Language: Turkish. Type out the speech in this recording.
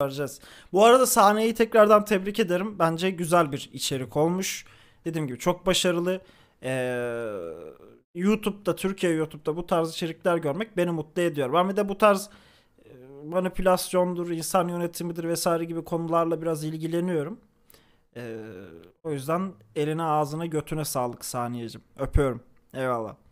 vereceğiz. Bu arada sahneyi tekrardan tebrik ederim. Bence güzel bir içerik olmuş. Dediğim gibi çok başarılı. Ee, YouTube'da, Türkiye YouTube'da bu tarz içerikler görmek beni mutlu ediyor. Ben bir de bu tarz e, manipülasyondur, insan yönetimidir vesaire gibi konularla biraz ilgileniyorum. Ee, o yüzden eline ağzına götüne sağlık saniyecim. Öpüyorum. Eyvallah.